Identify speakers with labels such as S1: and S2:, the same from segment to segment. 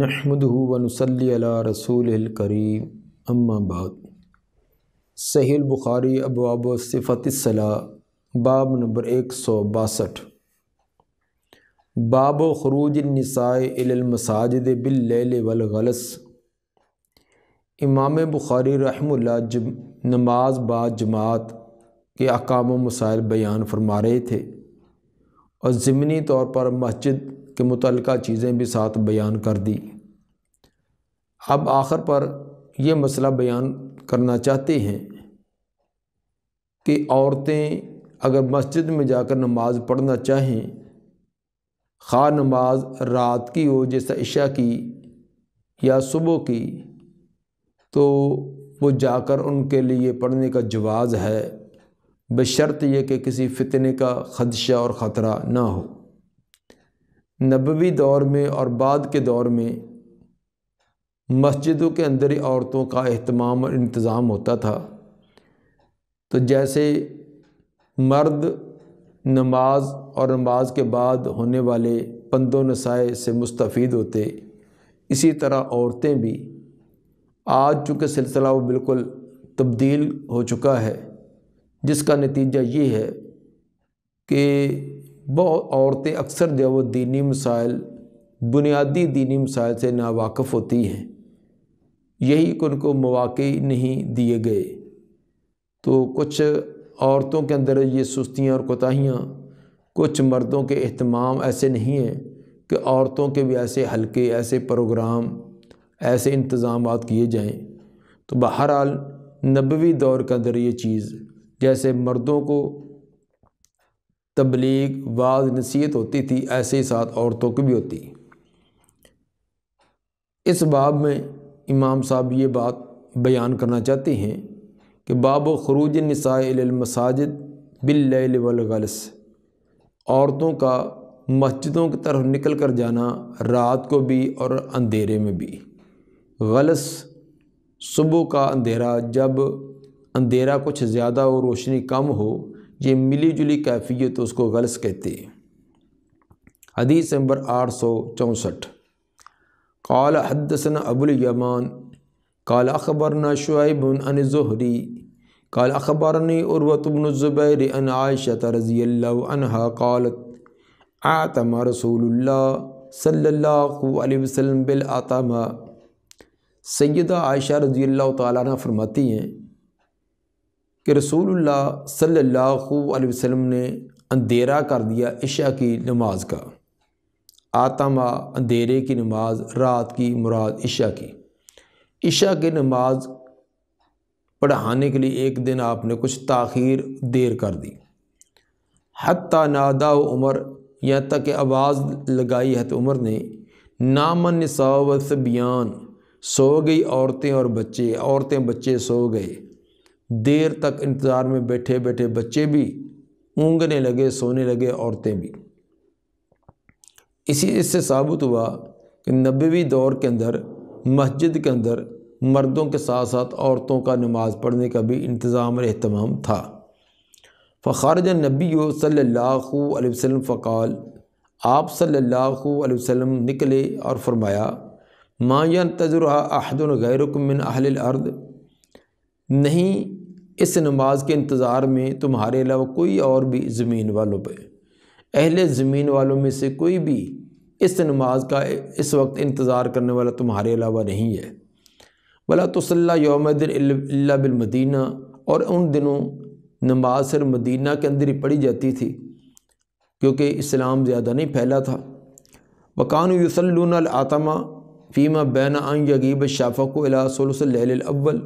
S1: नहमद वनसली रसूल करीम अम्माबाद सहील बुखारी अबाब सिफ़तला बाब नंबर एक सौ बासठ बाब खरूज नसाएमसाजद बिल्ल वलगलस इमाम बुखारी रहमुल्ला जब नमाज बाद जमात के अकाम मसाइल बयान फरमा रहे थे और ज़मनी तौर पर मस्जिद के मुतल चीज़ें भी साथ बयान कर दी अब आखिर पर यह मसला बयान करना चाहते हैं कि औरतें अगर मस्जिद में जाकर नमाज पढ़ना चाहें खा नमाज रात की हो जैसा इशा की या सुबह की तो वो जाकर उनके लिए पढ़ने का जवाज़ है बशर्त यह कि किसी फितने का खदशा और ख़तरा ना हो नबवी दौर में और बाद के दौर में मस्जिदों के अंदर ही औरतों का अहतमाम और इंतज़ाम होता था तो जैसे मर्द नमाज और नमाज के बाद होने वाले पंदो नसाए से मुस्तफ़ होते इसी तरह औरतें भी आज चूँकि सिलसिला वो बिल्कुल तब्दील हो चुका है जिसका नतीजा ये है कि बहुत औरतें अक्सर जो वो दीनी मसाइल बुनियादी दीनी मसाइल से नावाकफ़ होती हैं यही कि उनको मौाक़े नहीं दिए गए तो कुछ औरतों के अंदर ये सुस्तियाँ और कोताहियाँ कुछ मर्दों के अहतमाम ऐसे नहीं हैं कि औरतों के भी ऐसे हल्के ऐसे प्रोग्राम ऐसे इंतज़ाम किए जाएँ तो बहरहाल नबवी दौर के अंदर ये चीज़ जैसे मर्दों को तबलीग बाज़ नसीहत होती थी ऐसे ही साथ औरतों की भी होती इस बाब में इमाम साहब ये बात बयान करना चाहते हैं कि बाब खरूज नसामसाजिद बिल्ल औरतों का मस्जिदों की तरफ निकल कर जाना रात को भी और अंधेरे में भी गलस सुबह का अंधेरा जब अंधेरा कुछ ज़्यादा हो रोशनी कम हो ये मिली जुली कैफियत तो उसको गलस कहते हैं हदीस नंबर आठ सौ चौंसठ कल हदसन अबुलयमान कल अखबरना शुबन अन ज़हरी कल अखबरनी ज़ुबैर अन आयशत रज़ी अनहा कालत आतम रसूल सल्लल्लाहु बिल आतम सैदा आयशा रज़ी अल्लाह हैं कि रसूल सल्ला वसलम ने अंधेरा कर दिया इशा की नमाज का आतमा अंधेरे की नमाज रात की मुराद इशा की इशा की नमाज पढ़ाने के लिए एक दिन आपने कुछ ताखीर देर कर दी हत नादा उमर यहाँ तक कि आवाज़ लगाई है तो उमर ने नामन नसावत बयान सो गई औरतें और बच्चे औरतें बच्चे सो गए देर तक इंतज़ार में बैठे बैठे बच्चे भी ऊँगने लगे सोने लगे औरतें भी इसी इससे साबित हुआ कि नबेवी दौर के अंदर मस्जिद के अंदर मर्दों के साथ साथ औरतों का नमाज़ पढ़ने का भी इंतज़ाम और अहतमाम था फ़ारज नबी अलैहि वसल्लम फ़काल आप सल्ला वसल्लम निकले और फरमाया माँ तजुर्हा अहदन गैरकमिन अहल अर्द नहीं इस नमाज के इंतज़ार में तुम्हारे अलावा कोई और भी ज़मीन वालों पर अहल ज़मीन वालों में से कोई भी इस नमाज का इस वक्त इंतज़ार करने वाला तुम्हारे अलावा नहीं है भला तोसल्ला योमदिन बिलमदीना और उन दिनों नमाज सिर्फ मदीना के अंदर ही पढ़ी जाती थी क्योंकि इस्लाम ज़्यादा नहीं फैला था वकान यसलून आतमा फ़ीमा बैन आन यगीब शाफ़ा को अला अव्वल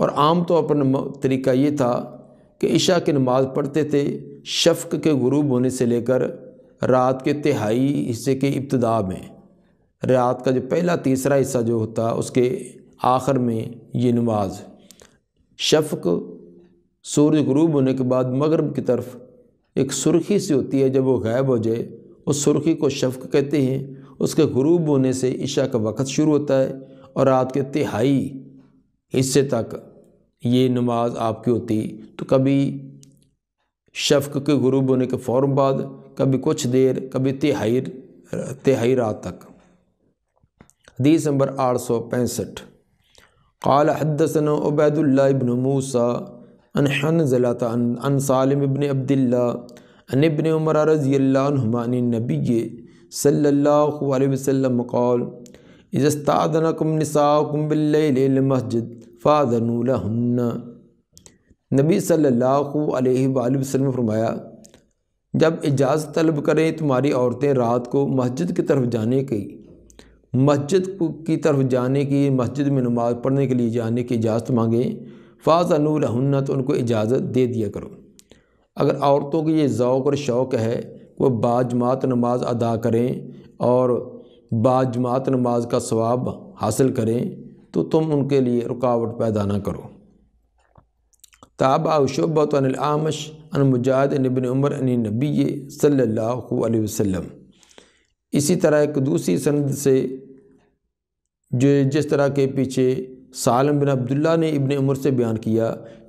S1: और आम तो अपना तरीका ये था कि इशा की नमाज़ पढ़ते थे शफ़ के गुरूब होने से लेकर रात के तिहाई हिस्से के इब्तदा में रात का जो पहला तीसरा हिस्सा जो होता उसके आखिर में ये नमाज शफ़ सूर्य गरूब होने के बाद मगरब की तरफ एक सुर्खी सी होती है जब वो गायब हो जाए उस सुर्खी को शफ़ कहते हैं उसके गुरूब होने से इशा का वक़्त शुरू होता है और रात के तिहाई हिस्से तक ये नमाज आपकी होती तो कभी शफ़ के गुरूब होने के फ़ौर बाद कभी कुछ देर कभी तिहाई तिहाई रात तक हदीस नंबर आठ सौ पैंसठ काल हदसन उबैदुल्ला इबन मूसा अन हनजलाता अन इबन अब्दिल्ला इबन उमर रजी नबी सल्लल्लाहु अलैहि कौल इज़स्तादनकुम कुम बिल्ल मस्जिद फ़ाजनूलहन्ना नबी सल्लल्लाहु अलैहि वसल्लम ने फरमाया जब इजाज़त तलब करें तुम्हारी औरतें रात को मस्जिद की तरफ जाने की मस्जिद की तरफ जाने की मस्जिद में नमाज़ पढ़ने के लिए जाने की इजाज़त मांगें फ़ाजनूलहन्ना तो उनको इजाज़त दे दिया करो अगर औरतों की ये ओक़ और शौक़ है वो बाजमात नमाज अदा करें और बाजमात नमाज का सवाब हासिल करें तो तुम उनके लिए रुकावट पैदा ना करो ताबा शोबत आमश अनमुजाद नबिन उमर अन नबी सल्ला वसम इसी तरह एक दूसरी संद से जो जिस तरह के पीछे सालम बिन अब्दुल्ला ने इबन उमर से बयान किया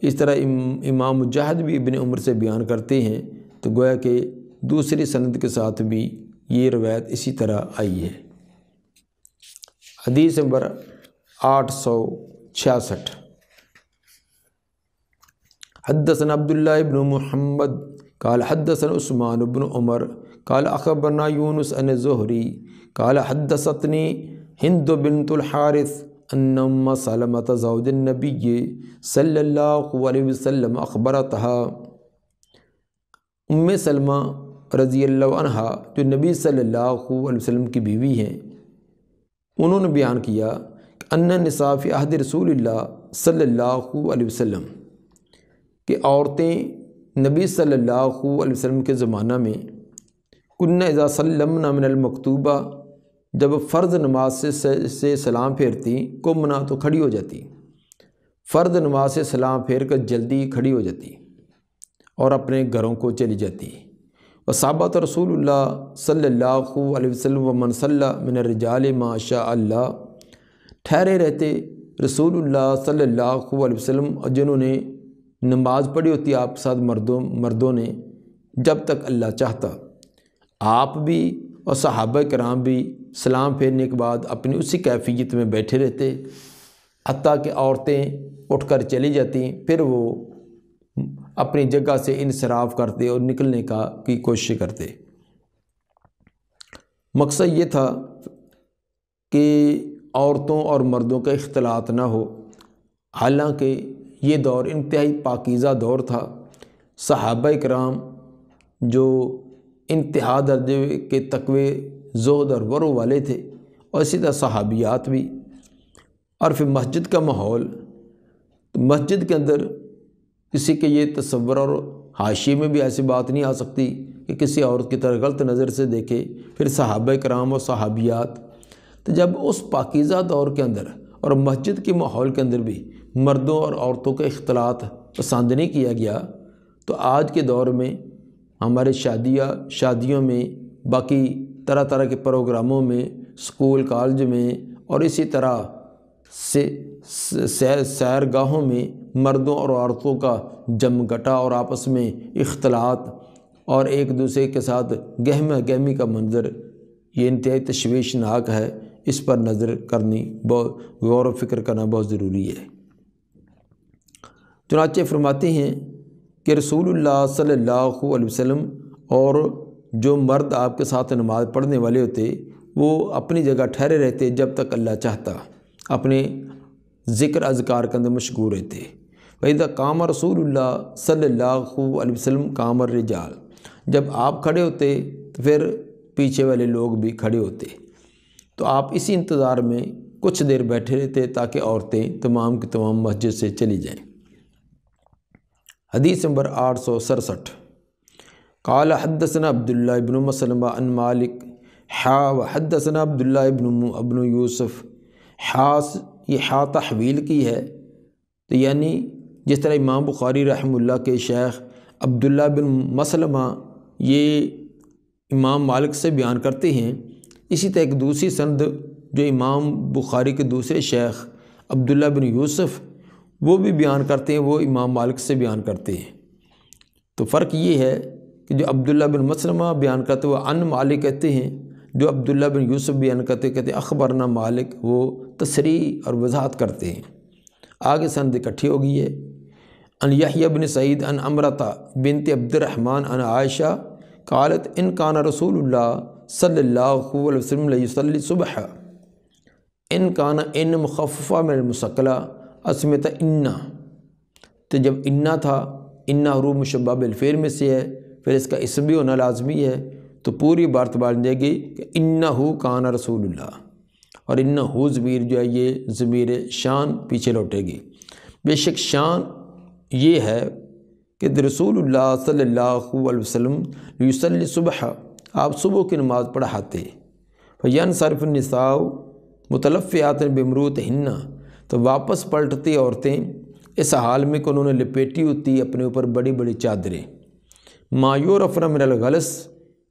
S1: इस तरह इम, इमाम मुजाहद भी इबन उमर से बयान करते हैं तो गोया के दूसरी सनद के साथ भी ये रवायत इसी तरह आई है हदीस नंबर आठ सौ छियासठ हदसन अब्दुल्ला इबन मोहम्मद काल हदसन उस्मान इबन उमर काल अखबरना यूनुस अन जहरी काल हदसतनी हिंद बिनतुलहारिस अनम सलमत जौदनबी सल्लाम अखबरत उम सलमा रज़ी अल्लाह जो नबी सल्लल्लाहु अलैहि वसल्लम की बीवी हैं उन्होंने बयान किया अन्नसाफ़ अहद रसूल सल्ला वसम कि औरतें नबी सल्ला वसम के ज़माना में कन्ना सल्लमना जब फ़र्ज़ नमाज से, से से सलाम फेरती कुमना तो खड़ी हो जाती फ़र्ज़ नमाज से सलाम फेर कर जल्दी खड़ी हो जाती और अपने घरों को चली जाती सबात रसूल सल्ला वसलम मनसल्ला मिन रजाल माशा अल्ला ठहरे रहते रसूलुल्लाह सल्ला वसलम वसल्लम जिन्होंने नमाज पढ़ी होती आप साथ मर्दों मर्दों ने जब तक अल्लाह चाहता आप भी और सहाब कराम भी सलाम फेरने के बाद अपनी उसी कैफियत में बैठे रहते हती कि औरतें उठ कर चली जाती फिर वो अपनी जगह से इंसराफ करते और निकलने का की कोशिश करते मकसद ये था कि औरतों और मर्दों का अख्तलात ना हो हालांकि ये दौर इंतहाई पाकिज़ा दौर था सहाबा कराम जो इंतहा दर्जे के तकवे जोद और वरो वाले थे और इसी तरह सहाबियात भी और फिर मस्जिद का माहौल तो मस्जिद के अंदर किसी के ये तस्वर और हाशिए में भी ऐसी बात नहीं आ सकती कि किसी औरत की तरह गलत नज़र से देखे फिर सहाबा कराम और सहाबियात तो जब उस पाकिज़ा दौर के अंदर और मस्जिद के माहौल के अंदर भी मर्दों और औरतों का अख्तलात पसंद नहीं किया गया तो आज के दौर में हमारे शादियाँ शादियों में बाकी तरह तरह के प्रोग्रामों में स्कूल कॉलेज में और इसी तरह से सैरगाहों में मर्दों और औरतों का जमघटा और आपस में इख्तलात और एक दूसरे के साथ गहमा गहमी का मंजर ये इंतहाई तशवीशनाक है इस पर नज़र करनी बहुत गौर व फिक्र करना बहुत ज़रूरी है चुनाचे फरमाते हैं कि रसूल सल्ला वसम और जो मर्द आपके साथ नमाज़ पढ़ने वाले होते वो अपनी जगह ठहरे रहते जब तक अल्लाह चाहता अपने ज़िक्र अजकार के अंदर मशगूर रहते था कामर रसूल सल्ला वसलम कामर रिजाल जब आप खड़े होते तो फिर पीछे वाले लोग भी खड़े होते तो आप इसी इंतज़ार में कुछ देर बैठे रहते ताकि औरतें तमाम की तमाम मस्जिद से चली जाएं हदीस नंबर आठ सौ सड़सठ काल हदसन अब्दुल्ला इबन मसलम अन मालिक हा व हदसन अब्दुल्ला इबन अबन यूसुफ हास ये हा तहवील की है तो यानी जिस तरह इमाम बुखारी रहमुल्ला के शेख अब्दुल्ला बिन मसलमा ये इमाम मालिक से बयान करते हैं इसी तरह एक दूसरी संद जो इमाम बुखारी के दूसरे शेख अब्दुल्ला बिन यूसुफ वो भी बयान करते हैं वो इमाम मालिक से बयान करते हैं तो फ़र्क ये है कि जो अब्दुल्ला बिन मसलमा बयान करते वह अन मालिक कहते हैं जो अब्दुल्ला बिन यूसुफ बयान करते कहते अखबरना मालिक वो तसरी और वजाहत करते हैं आगे संद इकट्ठी हो गई है अन यहिया बिन सईद अन अमरता बिनत अब्दुलरहमान अन आयशा कालत इन काना रसूलुल्लाह सल्लल्लाहु सुबह इन काना इन मुखफ़ा मेरे मुसकला असमत इन्ना तो जब इन्ना था इन्ना हरू मुशबा बिलफेर में से है फिर इसका इसम भी होना लाजमी है तो पूरी बात बार देगी कि इन्ना हु काना रसूल और इन्ना हु ज़मीर जो है ये ज़मीर शान पीछे लौटेगी बेशक शान ये है कि रसूल सल्ला वसलम यूसल सुबह आप सुबह की नमाज़ पढ़ाते फैन सरफ नसाव मुतलफ़ात बमरूत हिन्ना तो वापस पलटती औरतें इस हाल में कि उन्होंने लपेटी होती अपने ऊपर बड़ी बड़ी चादरें मायूर अफरा मिनल गलस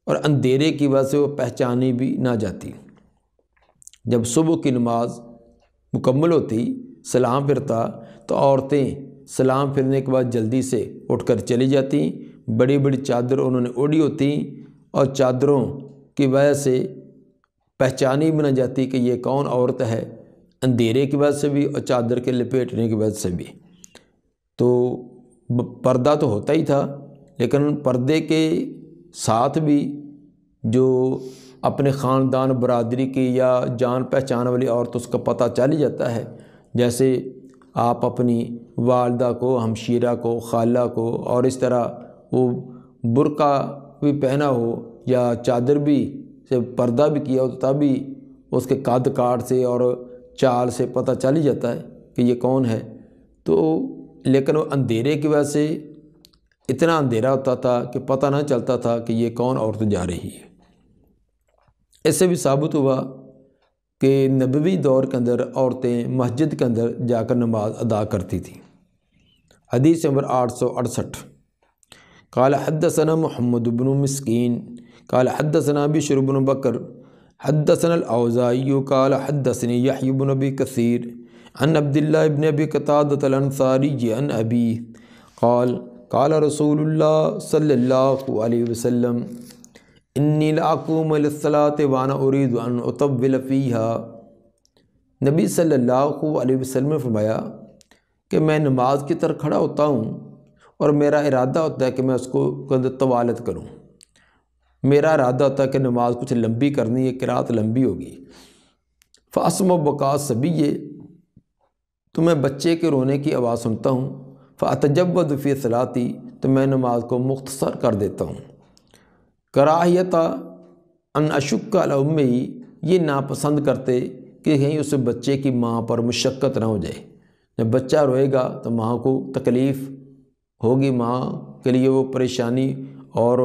S1: और अंधेरे की वजह से वो पहचानी भी ना जाती जब सुबह की नमाज मुकम्मल होती सलाम फिरता तो औरतें सलाम फिरने के बाद जल्दी से उठकर चली जाती बड़ी बड़ी चादर उन्होंने ओढ़ी होती और चादरों की वजह से पहचानी भी न जाती कि ये कौन औरत है अंधेरे की वजह से भी और चादर के लपेटने की वजह से भी तो पर्दा तो होता ही था लेकिन पर्दे के साथ भी जो अपने ख़ानदान बरदरी की या जान पहचान वाली औरत तो उसका पता चल ही जाता है जैसे आप अपनी वालदा को हमशीरा को खाला को और इस तरह वो बुरका भी पहना हो या चादर भी से पर्दा भी किया हो तो तभी उसके काद काट से और चाल से पता चल ही जाता है कि ये कौन है तो लेकिन वो अंधेरे की वजह से इतना अंधेरा होता था कि पता ना चलता था कि ये कौन औरत जा रही है इससे भी साबित हुआ कि नबी दौर के अंदर औरतें मस्जिद के अंदर जाकर नमाज अदा करती थी हदीस नंबर आठ सौ अड़सठ काल हदसना महमद बन मस्किन काल हदसना बिशर बन बकर हदसन अलाज़ाई काल हदसन याहिबन अबी कसर अन अब्दुल्ला इबन अबी कतादतलसारी अन अबी काल काल रसूल सल्ला वसम इन्नीलाकूमसलात वाना उरीद अनतबलफ़ीहा नबी सल्लल्लाहु अलैहि वसल्लम ने फरमाया कि मैं नमाज की तरह खड़ा होता हूँ और मेरा इरादा होता है कि मैं उसको तवालत करूँ मेरा इरादा होता है कि नमाज कुछ लंबी करनी है किरात लंबी होगी फ़ासम बका सभी ये तो मैं बच्चे के रोने की आवाज़ सुनता हूँ फ़ातजब वफ़ी सलाती तो मैं नमाज को मुख्तसर कर देता हूँ कराहियता अन अशुक ही ये नापसंद करते कि कहीं उस बच्चे की माँ पर मुशक्क़त ना हो जाए जब बच्चा रोएगा तो माँ को तकलीफ़ होगी माँ के लिए वो परेशानी और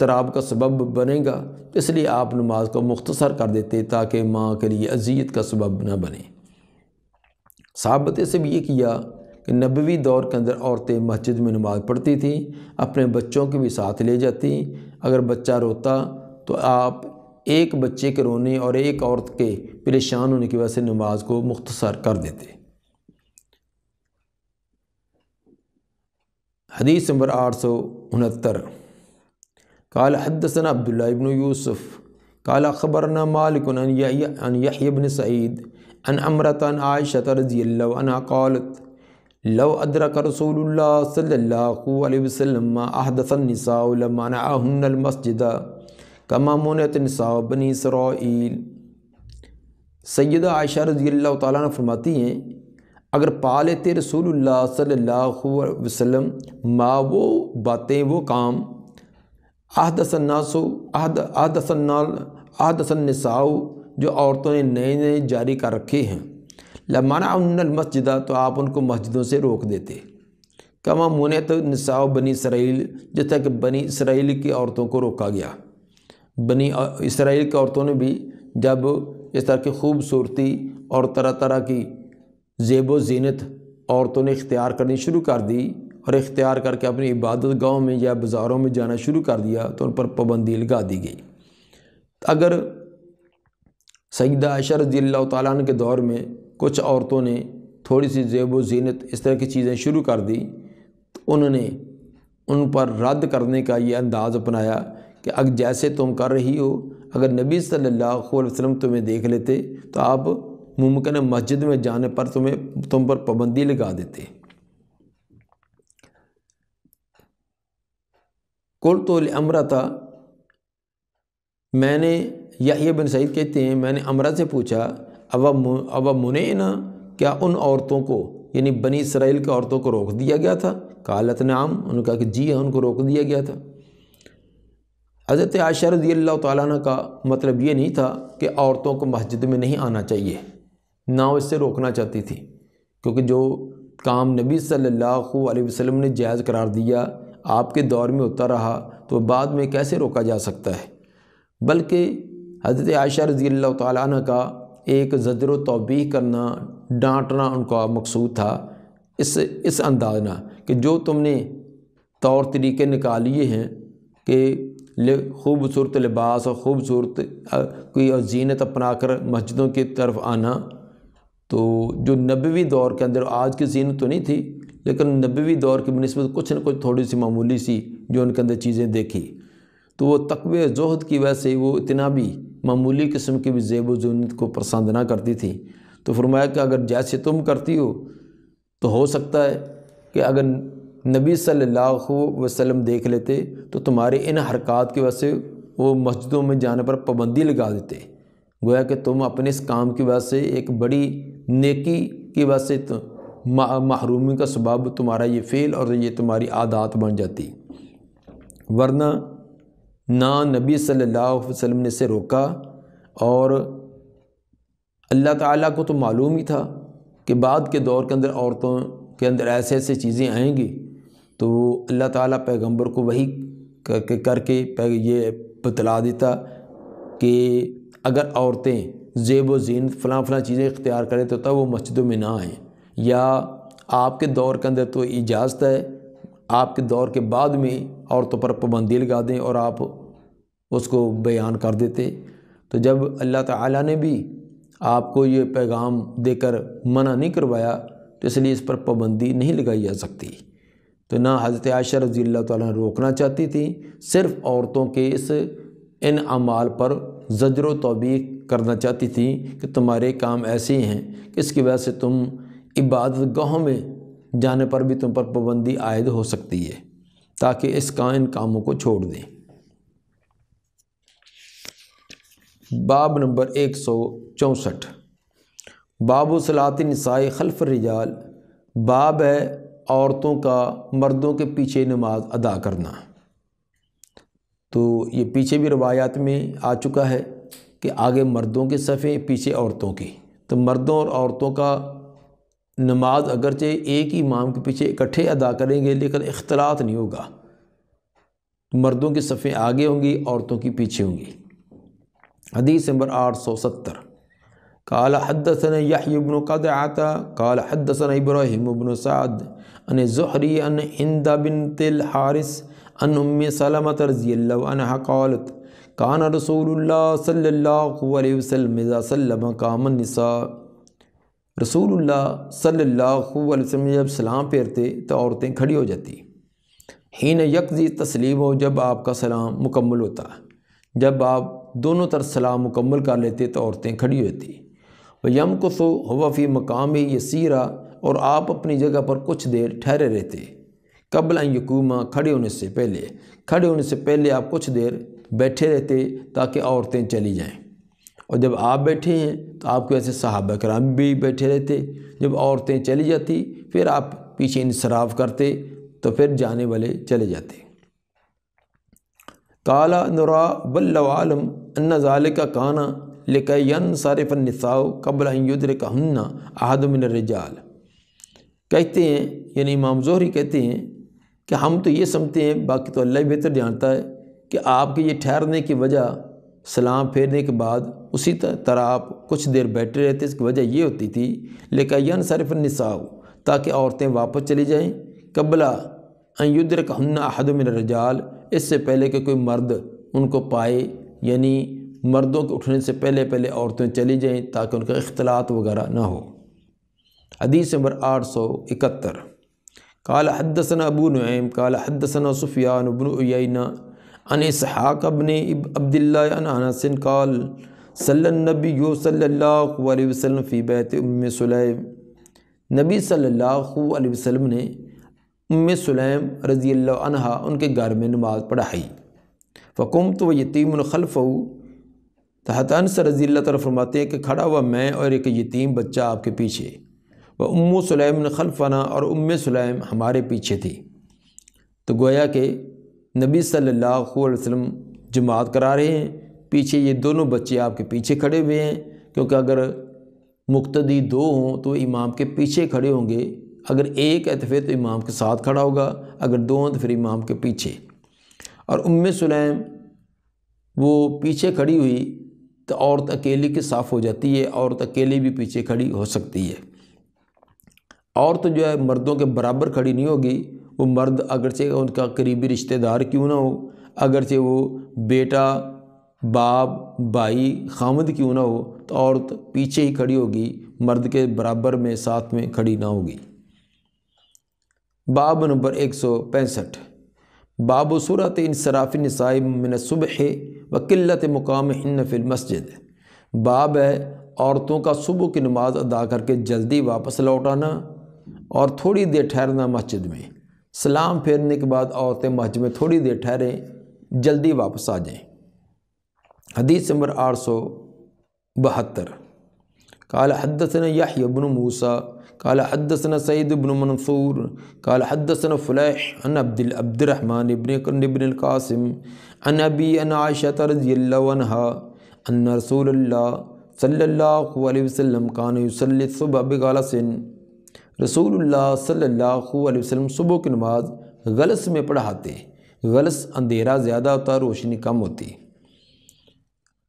S1: तरह का सबब बनेगा इसलिए आप नमाज को मुख्तसर कर देते ताकि माँ के लिए अजीत का सबब ना बने साबते से भी ये किया कि नबवी दौर के अंदर औरतें मस्जिद में नमाज पढ़ती थीं अपने बच्चों के भी साथ ले जाती अगर बच्चा रोता तो आप एक बच्चे के रोने और एक औरत के परेशान होने की वजह से नमाज को मुख्तसर कर देते हदीस नंबर आठ सौ उनहत्तर काल हदसन अब्दुल्लाबन यूसुफ़ काला ख़बरना मालिकबन सईद अन अमरतन आयशत रजील कौलत लव अदरक रसूलुल्लाह सल्लल्लाहु अलैहि वसल्लम अहदसन मस्जिद कमा मोनत निसा बनी इसराइल आयशा रजी अल्लाह हैं अगर पा लेते रसूल सल्लल्लाहु अलैहि वसल्लम वो बातें वो काम आहदसन्नासो आहद जो औरतों ने नए नए जारी कर रखे हैं लमाना मस्जिदा तो आप उनको मस्जिदों से रोक देते कमा मुनत तो नसाओ बनी इसराइल जिस तक बनी इसराइल की औरतों को रोका गया बनी इसराइल की औरतों ने भी जब इस तरह की खूबसूरती और तरह तरह की जेब व जीनत औरतों ने इख्तियार करनी शुरू कर दी और इख्तियार करके अपनी इबादत गाँव में या बाज़ारों में जाना शुरू कर दिया तो उन पर पाबंदी लगा दी गई अगर सईदा आयशा रजी अल्लाह तन के दौर में कुछ औरतों ने थोड़ी सी जेब व जीनत इस तरह की चीज़ें शुरू कर दी तो उन्होंने उन पर रद्द करने का ये अंदाज़ अपनाया कि अगर जैसे तुम कर रही हो अगर नबी सल्लल्लाहु अलैहि वसल्लम तुम्हें देख लेते तो आप मुमकिन है मस्जिद में जाने पर तुम्हें तुम पर पाबंदी लगा देते कुल तो अमरा था मैंने यही बिन सईद कहते हैं मैंने अमरा से पूछा अब अब मुने ना क्या उन औरतों को यानी बनी इसराइल की औरतों को रोक दिया गया था कालत नाम उन्होंने कहा कि जी हाँ उनको रोक दिया गया था हज़रत आशा रजी अल्लाह ताली का मतलब ये नहीं था कि औरतों को मस्जिद में नहीं आना चाहिए ना इससे रोकना चाहती थी क्योंकि जो काम नबी सल्लल्लाहु अलैहि वसल्लम ने जायज़ करार दिया आपके दौर में होता रहा तो बाद में कैसे रोका जा सकता है बल्कि हज़रत आयशा रज़ी अल्लाह का एक ज़जर तोबी करना डांटना उनका मकसूद था इस इस अंदाजना कि जो तुमने तौर तरीके निकालिए हैं कि खूबसूरत लिबास और ख़ूबसूरत कोई और जीनत अपना कर मस्जिदों की तरफ आना तो जो नबवी दौर के अंदर आज की जीन तो नहीं थी लेकिन नबवी दौर की बनस्बत कुछ न कुछ थोड़ी सी मामूली सी जो उनके अंदर चीज़ें देखी तो वो तकवे जहद की वजह से वो इतना भी मामूली किस्म की भी जेब वजूनत को पसंद ना करती थी तो फरमाया कि अगर जैसे तुम करती हो तो हो सकता है कि अगर नबी सल्लल्लाहु अलैहि वसल्लम देख लेते तो तुम्हारे इन हरकत की वजह से वो मस्जिदों में जाने पर पाबंदी लगा देते गोया कि तुम अपने इस काम की वजह से एक बड़ी नेकी की वजह से तो महरूमी का सबब तुम्हारा ये फ़ेल और ये तुम्हारी आदात बन जाती वरना ना नबी सल्लल्लाहु अलैहि वसल्लम ने इसे रोका और अल्लाह ताला को तो मालूम ही था कि बाद के दौर के अंदर औरतों के अंदर ऐसे ऐसे चीज़ें आएंगी तो अल्लाह ताला पैगंबर को वही करके करके ये बतला देता कि अगर औरतें जेब व जीन फलां फलां चीज़ें इख्तियार करें तो तब वो मस्जिदों में ना आएँ या आपके दौर के अंदर तो इजाज़त है आपके दौर के बाद में औरतों पर पाबंदी लगा दें और आप उसको बयान कर देते तो जब अल्लाह ताला ने भी आपको ये पैगाम देकर मना नहीं करवाया तो इसलिए इस पर पाबंदी नहीं लगाई जा सकती तो ना हज़रत आयशा रज़ी अल्लाह रोकना चाहती थी सिर्फ़ औरतों के इस इन अमाल पर जजर तोबी करना चाहती थी कि तुम्हारे काम ऐसे हैं कि इसकी वजह से तुम इबादत गाहों में जाने पर भी तुम पर पाबंदी आयद हो सकती है ताकि इस का इन कामों को छोड़ दें बाब नंबर एक सौ चौंसठ बाबू सलाती नसाई खल्फ रिजाल बाब है औरतों का मर्दों के पीछे नमाज अदा करना तो ये पीछे भी रवायात में आ चुका है कि आगे मर्दों के सफ़े पीछे औरतों के तो मर्दों और औरतों का नमाज अगरचे एक ही इमाम के पीछे इकट्ठे अदा करेंगे लेकिन अख्तलात नहीं होगा मर्दों के सफ़े आगे होंगी औरतों की पीछे होंगी हदीस नंबर आठ सौ सत्तर काल हदसन याहिबन कद आता काल हदसन इब्राहिम अबन साद अन जहरी अन हिंदा बिन तिल हारिस अन सलामत रजील्लात कान रसूल सल्ला वसलम सल्लम रसूल सल्ला जब सलाम फेरते तो औरतें खड़ी हो जाती हीन यकजी तस्लीम हो जब आपका सलाम मुकम्मल होता जब आप दोनों तरफ सलाम मुकम्मल कर लेते तो औरतें खड़ी होती व यम कुसो हवाफ़ी फ़ी मकाम यसीरा और आप अपनी जगह पर कुछ देर ठहरे रहते कबल यकूमा खड़े होने से पहले खड़े होने से पहले आप कुछ देर बैठे रहते ताकि औरतें चली जाएं और जब आप बैठे हैं तो आपके ऐसे साहब कराम भी बैठे रहते जब औरतें चली जाती फिर आप पीछे इंसराफ करते तो फिर जाने वाले चले जाते काला नुरा बल्लम अन्नाजाल का काना लेकन नसाओ कबल का हन्ना आहदमिन रजाल कहते हैं यानी इमाम जोहरी कहते हैं कि हम तो ये समझते हैं बाकी तो अल्लाह बेहतर जानता है कि आपके ये ठहरने की वजह सलाम फेरने के बाद उसी तरह आप कुछ देर बैठे रहते इसकी वजह ये होती थी लेकिन नसाओ ताकि औरतें वापस चली जाएँ कबला अयुद्र कहन्ना अहदमिन रजाल इससे पहले कि कोई मर्द उनको पाए यानी मर्दों के उठने से पहले पहले औरतें चली जाएँ ताकि उनका अख्तलात वगैरह ना हो हदीस नंबर आठ सौ इकहत्तर काल हदसन अबू नईम काल हदसन सुफियान अबन उना अन इसहाक अबन अब्दिल्लासन काल सल्लनबी यो सल्लल्लाहु वसल्लम फ़ी बैत उम सुलैम नबी सल्लल्लाहु अलैहि वसल्लम ने उम सुलैम रज़ी अनहा उनके घर में नमाज़ पढ़ाई फ़कुम तो यतीम खलफ़ तहतन से रज़ी तरफ फरमाते हैं कि खड़ा हुआ मैं और एक यतीम बच्चा आपके पीछे व उम सलेम खलफना और उम सुलेम हमारे पीछे थी तो गोया के नबी सल्लल्लाहु अलैहि वसल्लम जमात करा रहे हैं पीछे ये दोनों बच्चे आपके पीछे खड़े हुए हैं क्योंकि अगर मुक्तदी दो हों तो इमाम के पीछे खड़े होंगे अगर एक है तो फिर तो इमाम के साथ खड़ा होगा अगर दो हों तो फिर इमाम के पीछे और उम सुलेम वो पीछे खड़ी हुई तो औरत अकेली के साफ हो जाती है औरत अकेली भी पीछे खड़ी हो सकती है औरत तो जो है मर्दों के बराबर खड़ी नहीं होगी वो मर्द अगरचे उनका करीबी रिश्तेदार क्यों ना हो अगरचे वो बेटा बाप भाई खामद क्यों ना हो तो औरत पीछे ही खड़ी होगी मर्द के बराबर में साथ में खड़ी ना होगी बाब नंबर एक सौ पैंसठ बाब सूरत इनसराफ़ नसाइब मिन सुबह व किल्लत मुकाम इन फिल मस्जिद बाब है औरतों का सुबह की नमाज़ अदा करके जल्दी वापस लौटाना और थोड़ी देर ठहरना मस्जिद में सलाम फेरने के बाद औरतें मस्जिद में थोड़ी देर ठहरें जल्दी वापस आ जाएं हदीस नंबर आठ सौ बहत्तर काल हदसन याहिबन मूसा काल हदसन सईद इबन मनसूर काल हदसन फ़लैह अन अब्दिल अब्दुलरहमान इबन इबन कासिम अन अबी अन आयशा रजील्हा अन रसूल सल्ला वसम कान सुबह बिगालसिन रसूल सल्ला वसम सुबह की नमाज गलस में पढ़ाते गलस अंधेरा ज़्यादा होता रोशनी कम होती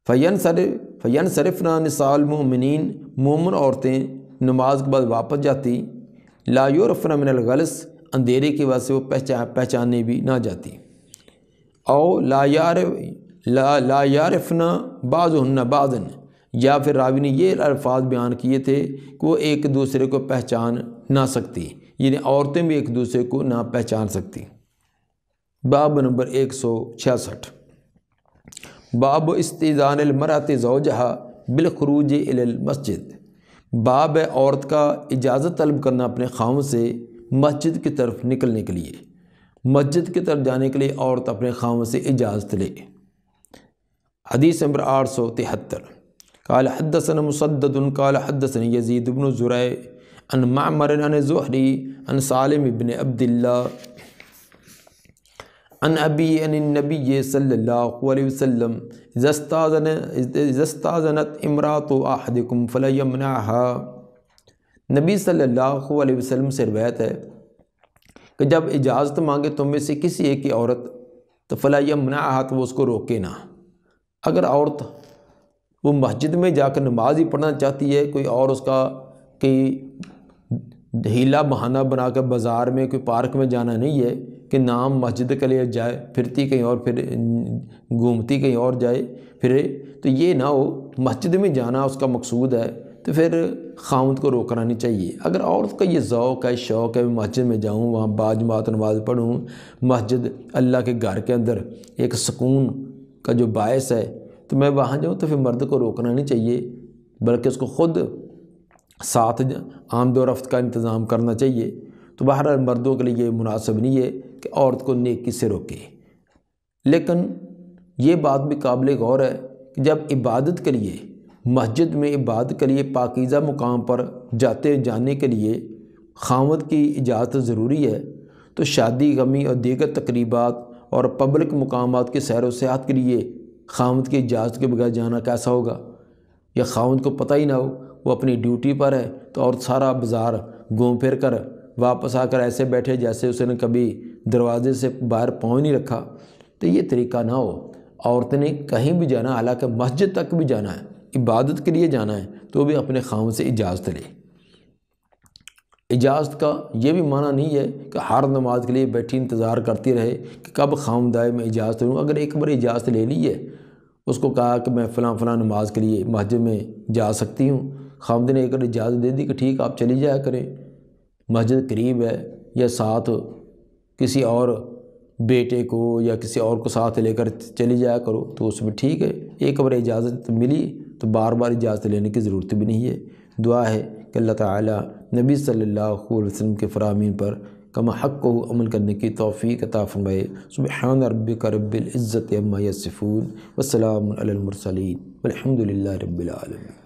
S1: फ़ैन सर फ़ैन सरफना निसाल ममिन मोमन औरतें नमाज के बाद वापस जाती लायोरफना मिनल गलस अंधेरे की वजह से वो पहचान पहचाने भी ना जाती और ला ला ला बाज़ हन्ना बाजन या फिर रावी ने ये अल्फाज बयान किए थे कि वो एक दूसरे को पहचान ना सकती यानी औरतें भी एक दूसरे को ना पहचान सकती बाब नंबर एक सौ छियासठ बाब जोजहा जौजहा बिलखरूज मस्जिद बाब है औरत का इजाज़त तलब करना अपने खाम से मस्जिद की तरफ निकलने के लिए मस्जिद की तरफ जाने के लिए औरत अपने खाम से इजाज़त ले हदीस नंबर आठ सौ तिहत्तर काल हदसन मुसद काल हदसन यजीद इबन ज़ुरै अन मामर अन जहरी अन सालिम इबन अब्दिल्ला अन अबी अन नबी सल्लल्लाहु जस्ताजनत इमरात आहदकुम फ़लयमना नबी सल्लल्लाहु अलैहि वसल्लम से रवायत है कि जब इजाज़त मांगे तुम में से किसी एक की औरत तो फ़ला यमना तो वो उसको रोके ना अगर औरत वो मस्जिद में जाकर नमाज ही पढ़ना चाहती है कोई और उसका कोई हीला बहाना बनाकर बाज़ार में कोई पार्क में जाना नहीं है कि नाम मस्जिद के लिए जाए फिरती कहीं और फिर घूमती कहीं और जाए फिर तो ये ना हो मस्जिद में जाना उसका मकसूद है तो फिर खामद को रोकना नहीं चाहिए अगर औरत का ये ओक़ है शौक़ है मस्जिद में जाऊँ वहाँ बाजमात नमाज पढ़ूँ मस्जिद अल्लाह के घर के अंदर एक सुकून का जो बायस है तो मैं वहाँ जाऊँ तो फिर मर्द को रोकना नहीं चाहिए बल्कि उसको ख़ुद साथ आमद रफ्त का इंतज़ाम करना चाहिए तो बाहर मर्दों के लिए ये मुनासिब नहीं है कि औरत को नेकी से रोके लेकिन ये बात भी काबिल गौर है कि जब इबादत के लिए मस्जिद में इबादत के लिए पाकिज़ा मुकाम पर जाते जाने के लिए खामद की इजाज़त ज़रूरी है तो शादी गमी और दीगर तकरीबा और पब्लिक मुकाम की सैर व सियाहत के लिए खामद की इजाज़त के बगैर जाना कैसा होगा या खामद को पता ही ना हो वो अपनी ड्यूटी पर है तो और सारा बाज़ार घूम फिर कर वापस आकर ऐसे बैठे जैसे उसने कभी दरवाजे से बाहर पहुँच नहीं रखा तो ये तरीका ना हो औरत ने कहीं भी जाना हालांकि मस्जिद तक भी जाना है इबादत के लिए जाना है तो भी अपने खाम से इजाज़त ले इजाज़त का ये भी माना नहीं है कि हर नमाज के लिए बैठी इंतज़ार करती रहे कि कब खामदाय में इजाज़त लूँ अगर एक बार इजाज़त ले ली है उसको कहा कि मैं फ़लाँ फ़लाँ नमाज के लिए मस्जिद में जा सकती हूँ खामद ने एक इजाज़त दे दी कि ठीक आप चली जाया करें मस्जिद करीब है या साथ किसी और बेटे को या किसी और को साथ लेकर चली जाया करो तो उसमें ठीक है एक बार इजाज़त मिली तो बार बार इजाज़त लेने की ज़रूरत भी नहीं है दुआ है कि अल्लाह तबी नबी सल्लल्लाहु अलैहि वसल्लम के फ़रामीन पर कम हक़ को अमल करने की तोफ़ी कता फ़रमाए सुबहान रब का रबिल्ज़त अम्मा सिफ़ून वसलामसलिन अलहमदिल्ला रबालमी